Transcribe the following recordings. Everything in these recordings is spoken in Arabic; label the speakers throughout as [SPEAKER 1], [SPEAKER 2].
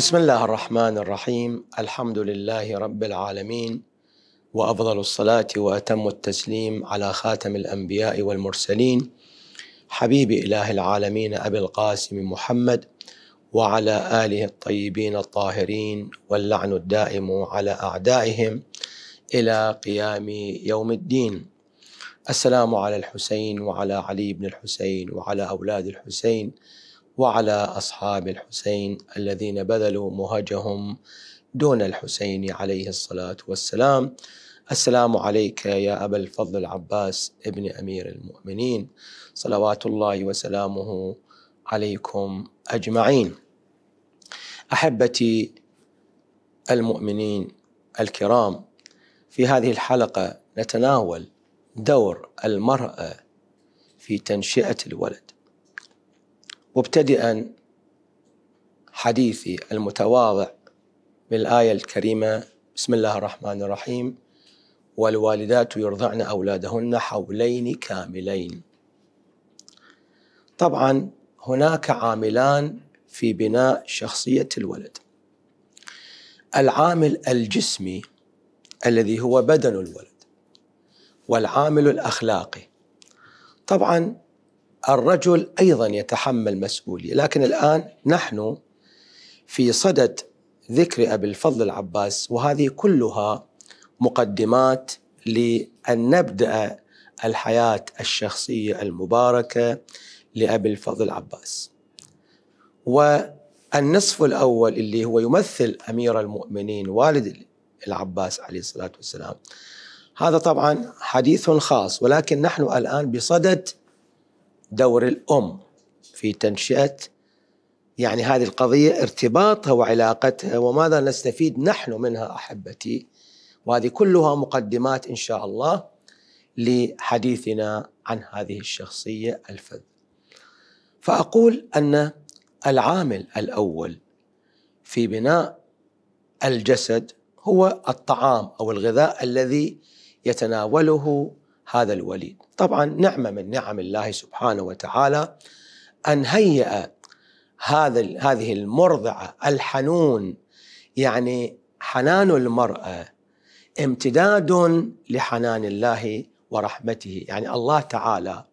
[SPEAKER 1] بسم الله الرحمن الرحيم الحمد لله رب العالمين وافضل الصلاه واتم التسليم على خاتم الانبياء والمرسلين حبيب اله العالمين ابي القاسم محمد وعلى اله الطيبين الطاهرين واللعن الدائم على اعدائهم الى قيام يوم الدين السلام على الحسين وعلى علي بن الحسين وعلى اولاد الحسين وعلى أصحاب الحسين الذين بذلوا مهجهم دون الحسين عليه الصلاة والسلام السلام عليك يا أبا الفضل العباس ابن أمير المؤمنين صلوات الله وسلامه عليكم أجمعين أحبتي المؤمنين الكرام في هذه الحلقة نتناول دور المرأة في تنشئة الولد مبتدئا حديثي المتواضع بالآية الكريمة بسم الله الرحمن الرحيم والوالدات يرضعن أولادهن حولين كاملين طبعا هناك عاملان في بناء شخصية الولد العامل الجسمي الذي هو بدن الولد والعامل الأخلاقي طبعا الرجل ايضا يتحمل مسؤوليه، لكن الان نحن في صدد ذكر ابي الفضل العباس وهذه كلها مقدمات لان نبدا الحياه الشخصيه المباركه لابي الفضل العباس. والنصف الاول اللي هو يمثل امير المؤمنين والد العباس عليه الصلاه والسلام. هذا طبعا حديث خاص ولكن نحن الان بصدد دور الأم في تنشئة يعني هذه القضية ارتباطها وعلاقتها وماذا نستفيد نحن منها أحبتي وهذه كلها مقدمات إن شاء الله لحديثنا عن هذه الشخصية الفذ فأقول أن العامل الأول في بناء الجسد هو الطعام أو الغذاء الذي يتناوله هذا الوليد طبعا نعمة من نعم الله سبحانه وتعالى أن هيئ هذا هذه المرضعة الحنون يعني حنان المرأة امتداد لحنان الله ورحمته يعني الله تعالى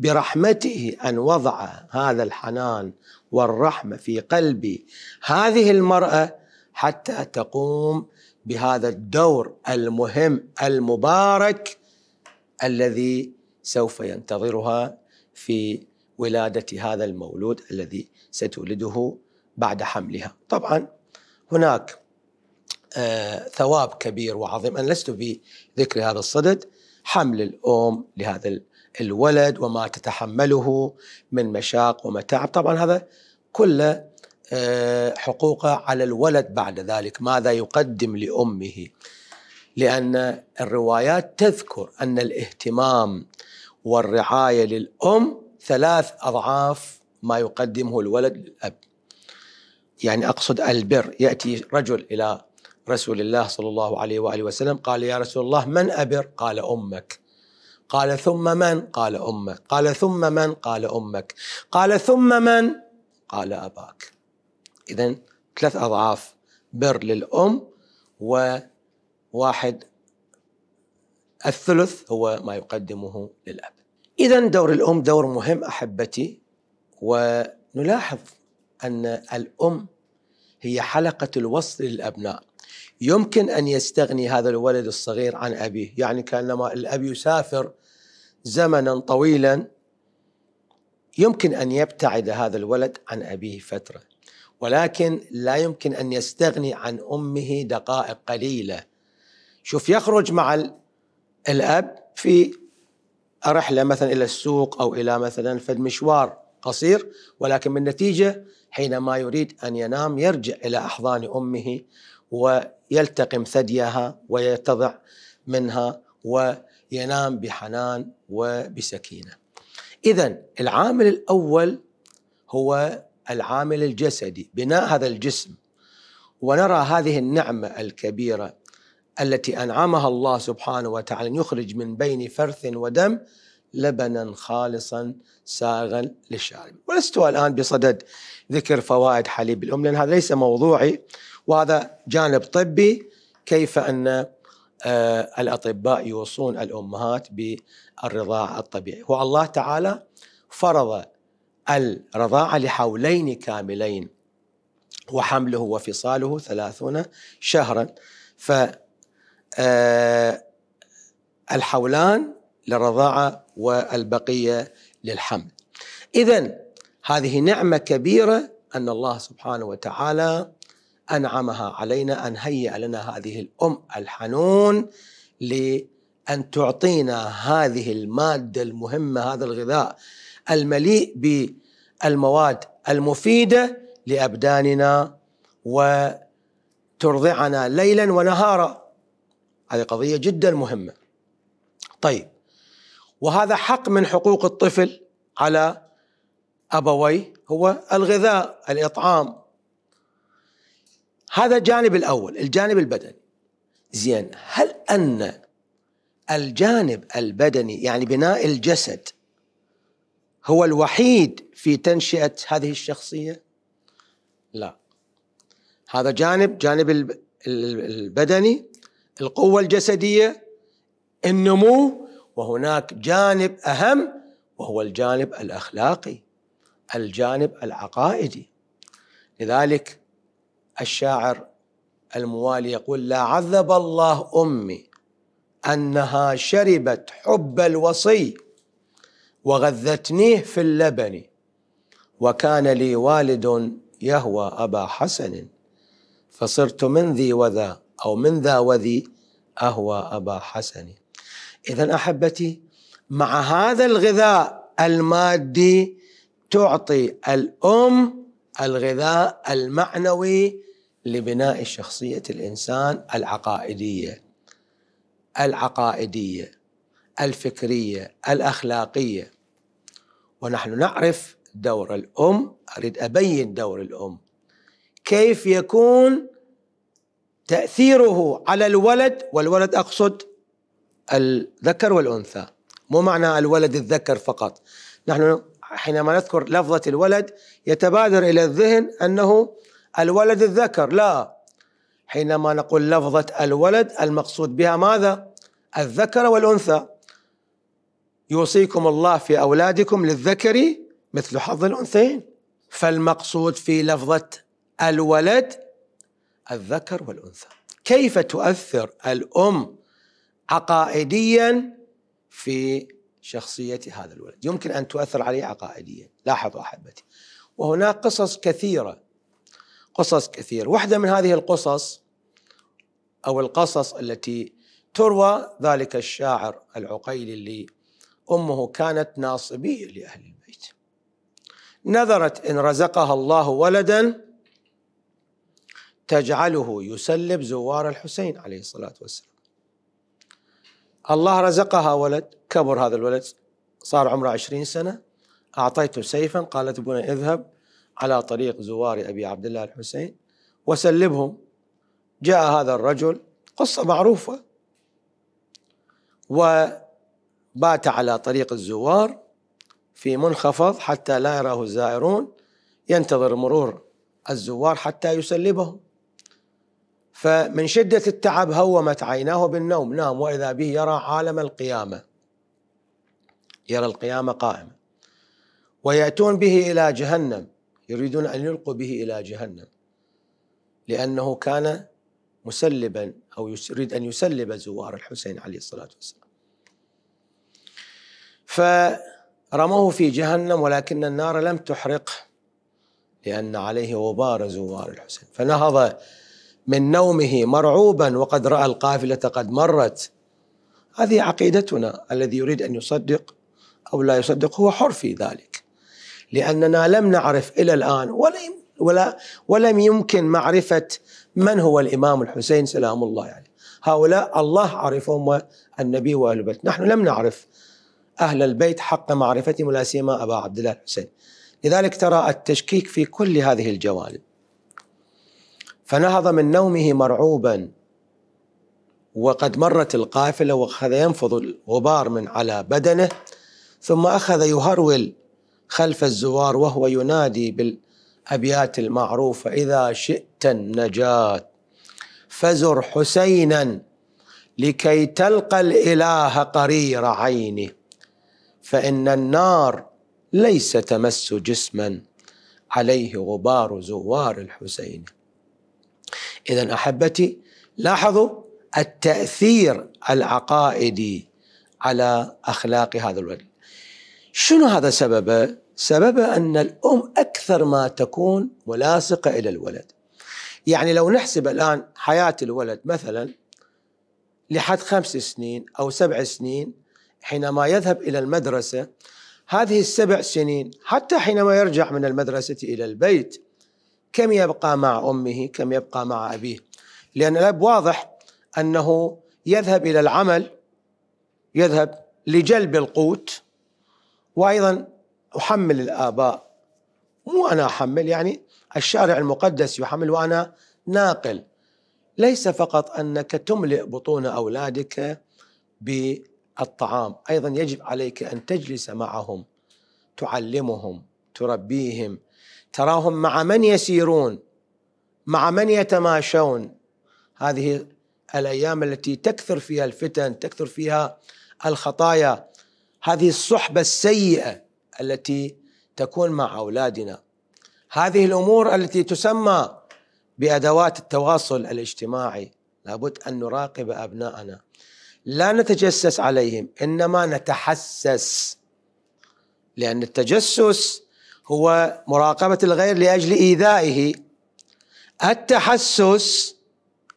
[SPEAKER 1] برحمته أن وضع هذا الحنان والرحمة في قلب هذه المرأة حتى تقوم بهذا الدور المهم المبارك الذي سوف ينتظرها في ولاده هذا المولود الذي ستولده بعد حملها طبعا هناك آه ثواب كبير وعظيم انا لست بذكر هذا الصدد حمل الام لهذا الولد وما تتحمله من مشاق ومتاعب طبعا هذا كله آه، حقوقه على الولد بعد ذلك ماذا يقدم لامه لأن الروايات تذكر أن الاهتمام والرعاية للأم ثلاث أضعاف ما يقدمه الولد للأب يعني أقصد البر يأتي رجل إلى رسول الله صلى الله عليه وآله وسلم قال يا رسول الله من أبر قال أمك قال ثم من قال أمك قال ثم من قال أمك قال ثم من قال أباك إذا ثلاث أضعاف بر للأم و واحد الثلث هو ما يقدمه للأب إذا دور الأم دور مهم أحبتي ونلاحظ أن الأم هي حلقة الوصل للأبناء يمكن أن يستغني هذا الولد الصغير عن أبيه يعني كأنما الأب يسافر زمنا طويلا يمكن أن يبتعد هذا الولد عن أبيه فترة ولكن لا يمكن أن يستغني عن أمه دقائق قليلة شوف يخرج مع الأب في رحلة مثلا إلى السوق أو إلى مثلا فد مشوار قصير ولكن بالنتيجة حينما يريد أن ينام يرجع إلى أحضان أمه ويلتقم ثديها ويتضع منها وينام بحنان وبسكينة إذا العامل الأول هو العامل الجسدي بناء هذا الجسم ونرى هذه النعمة الكبيرة التي أنعمها الله سبحانه وتعالى يخرج من بين فرث ودم لبنا خالصا ساغا للشارب ولست الآن بصدد ذكر فوائد حليب الأم لأن هذا ليس موضوعي وهذا جانب طبي كيف أن آه، الأطباء يوصون الأمهات بالرضاعة الطبيعي والله تعالى فرض الرضاعة لحولين كاملين وحمله وفصاله ثلاثون شهرا ف آه، الحولان للرضاعة والبقية للحمل إذا هذه نعمة كبيرة أن الله سبحانه وتعالى أنعمها علينا أن هيأ لنا هذه الأم الحنون لأن تعطينا هذه المادة المهمة هذا الغذاء المليء بالمواد المفيدة لأبداننا وترضعنا ليلا ونهارا هذه قضية جدا مهمة طيب وهذا حق من حقوق الطفل على أبويه هو الغذاء الإطعام هذا الجانب الأول الجانب البدني زين هل أن الجانب البدني يعني بناء الجسد هو الوحيد في تنشئة هذه الشخصية لا هذا جانب جانب البدني القوة الجسدية النمو وهناك جانب أهم وهو الجانب الأخلاقي الجانب العقائدي لذلك الشاعر الموالي يقول لا عذب الله أمي أنها شربت حب الوصي وغذتنيه في اللبن وكان لي والد يهوى أبا حسن فصرت من ذي وذا أو من ذا وذي أهوى أبا حسن إذا أحبتي مع هذا الغذاء المادي تعطي الأم الغذاء المعنوي لبناء شخصية الإنسان العقائدية العقائدية الفكرية الأخلاقية ونحن نعرف دور الأم أريد أبين دور الأم كيف يكون تأثيره على الولد والولد أقصد الذكر والأنثى مو معنى الولد الذكر فقط نحن حينما نذكر لفظة الولد يتبادر إلى الذهن أنه الولد الذكر لا حينما نقول لفظة الولد المقصود بها ماذا؟ الذكر والأنثى يوصيكم الله في أولادكم للذكر مثل حظ الأنثيين فالمقصود في لفظة الولد الذكر والأنثى كيف تؤثر الأم عقائديا في شخصية هذا الولد يمكن أن تؤثر عليه عقائديا لاحظوا أحبتي وهناك قصص كثيرة قصص كثيرة واحدة من هذه القصص أو القصص التي تروى ذلك الشاعر العقيلي اللي أمه كانت ناصبية لأهل البيت نذرت إن رزقها الله ولدا تجعله يسلب زوار الحسين عليه الصلاة والسلام الله رزقها ولد كبر هذا الولد صار عمره عشرين سنة أعطيته سيفا قالت ابونا اذهب على طريق زوار أبي عبد الله الحسين وسلبهم جاء هذا الرجل قصة معروفة وبات على طريق الزوار في منخفض حتى لا يراه الزائرون ينتظر مرور الزوار حتى يسلبهم فمن شدة التعب هومت عيناه بالنوم نام وإذا به يرى عالم القيامة يرى القيامة قائمة ويأتون به إلى جهنم يريدون أن يلقوا به إلى جهنم لأنه كان مسلبا أو يريد أن يسلب زوار الحسين عليه الصلاة والسلام فرموه في جهنم ولكن النار لم تحرقه لأن عليه غبار زوار الحسين فنهض من نومه مرعوبا وقد راى القافله قد مرت هذه عقيدتنا الذي يريد ان يصدق او لا يصدق هو حر في ذلك لاننا لم نعرف الى الان ولا ولا ولم يمكن معرفه من هو الامام الحسين سلام الله عليه يعني هؤلاء الله عرفهم والنبي واهل البيت نحن لم نعرف اهل البيت حق معرفتهم لا سيما ابا عبد الله الحسين لذلك ترى التشكيك في كل هذه الجوانب فنهض من نومه مرعوبا وقد مرت القافله واخذ ينفض الغبار من على بدنه ثم اخذ يهرول خلف الزوار وهو ينادي بالابيات المعروفه اذا شئت النجاه فزر حسينا لكي تلقى الاله قرير عينه فان النار ليس تمس جسما عليه غبار زوار الحسين إذا أحبتي لاحظوا التأثير العقائدي على أخلاق هذا الولد شنو هذا سببه؟ سببه أن الأم أكثر ما تكون ملاصقة إلى الولد يعني لو نحسب الآن حياة الولد مثلا لحد خمس سنين أو سبع سنين حينما يذهب إلى المدرسة هذه السبع سنين حتى حينما يرجع من المدرسة إلى البيت كم يبقى مع امه كم يبقى مع ابيه لان الاب واضح انه يذهب الى العمل يذهب لجلب القوت وايضا احمل الاباء مو انا احمل يعني الشارع المقدس يحمل وانا ناقل ليس فقط انك تملئ بطون اولادك بالطعام ايضا يجب عليك ان تجلس معهم تعلمهم تربيهم تراهم مع من يسيرون مع من يتماشون هذه الايام التي تكثر فيها الفتن تكثر فيها الخطايا هذه الصحبه السيئه التي تكون مع اولادنا هذه الامور التي تسمى بادوات التواصل الاجتماعي لابد ان نراقب ابناءنا لا نتجسس عليهم انما نتحسس لان التجسس هو مراقبة الغير لأجل إيذائه التحسس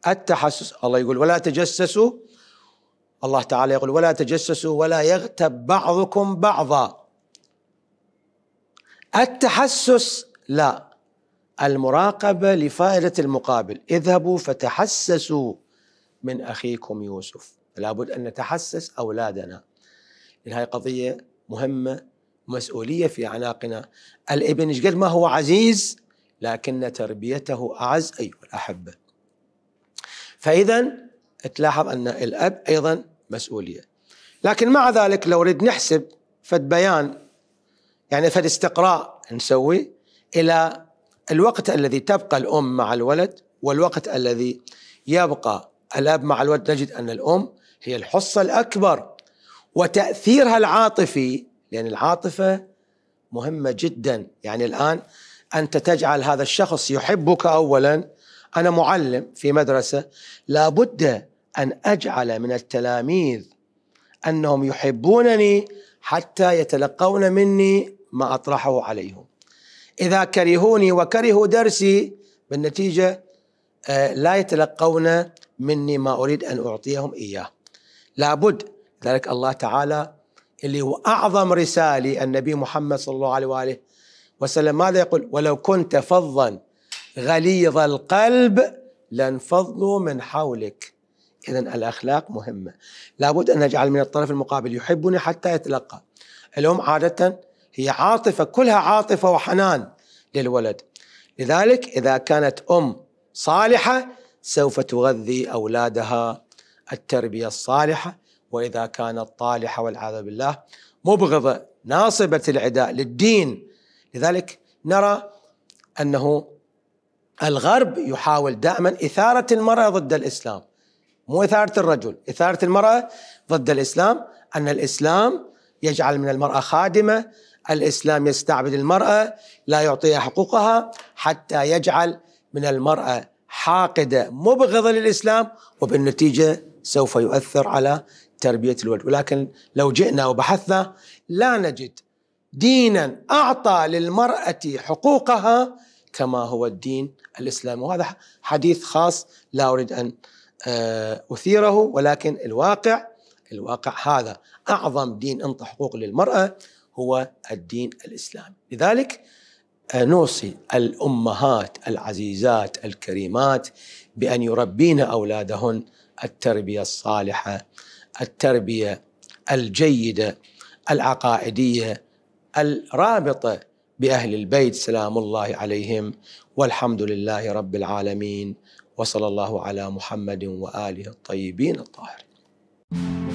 [SPEAKER 1] التحسس الله يقول ولا تجسسوا الله تعالى يقول ولا تجسسوا ولا يغتب بعضكم بعضا التحسس لا المراقبة لفائدة المقابل اذهبوا فتحسسوا من أخيكم يوسف لابد أن نتحسس أولادنا هاي قضية مهمة مسؤولية في أعناقنا الابن إيش قد ما هو عزيز لكن تربيته أعز أيها الأحبة فإذا تلاحظ أن الأب أيضا مسؤولية لكن مع ذلك لو نريد نحسب فد بيان يعني فد استقراء نسوي إلى الوقت الذي تبقى الأم مع الولد والوقت الذي يبقى الأب مع الولد نجد أن الأم هي الحصة الأكبر وتأثيرها العاطفي لأن يعني العاطفة مهمة جدا يعني الآن أنت تجعل هذا الشخص يحبك أولا أنا معلم في مدرسة لابد أن أجعل من التلاميذ أنهم يحبونني حتى يتلقون مني ما أطرحه عليهم إذا كرهوني وكرهوا درسي بالنتيجة آه، لا يتلقون مني ما أريد أن أعطيهم إياه لابد ذلك الله تعالى اللي هو أعظم رسالة النبي محمد صلى الله عليه وآله وسلم ماذا يقول ولو كنت فظا غليظ القلب لانفضوا من حولك إذا الأخلاق مهمة لابد أن نجعل من الطرف المقابل يحبني حتى يتلقى الأم عادة هي عاطفة كلها عاطفة وحنان للولد لذلك إذا كانت أم صالحة سوف تغذي أولادها التربية الصالحة وإذا كانت طالحة والعياذ بالله مبغضة ناصبة العداء للدين لذلك نرى أنه الغرب يحاول دائما إثارة المرأة ضد الإسلام مو إثارة الرجل إثارة المرأة ضد الإسلام أن الإسلام يجعل من المرأة خادمة الإسلام يستعبد المرأة لا يعطيها حقوقها حتى يجعل من المرأة حاقدة مبغضة للإسلام وبالنتيجة سوف يؤثر على تربية الولد ولكن لو جئنا وبحثنا لا نجد دينا أعطى للمرأة حقوقها كما هو الدين الإسلامي وهذا حديث خاص لا أريد أن آه، أثيره ولكن الواقع الواقع هذا أعظم دين أنطى حقوق للمرأة هو الدين الإسلامي لذلك آه، نوصي الأمهات العزيزات الكريمات بأن يربين أولادهن التربية الصالحة التربيه الجيده العقائديه الرابطه باهل البيت سلام الله عليهم والحمد لله رب العالمين وصلى الله على محمد واله الطيبين الطاهرين.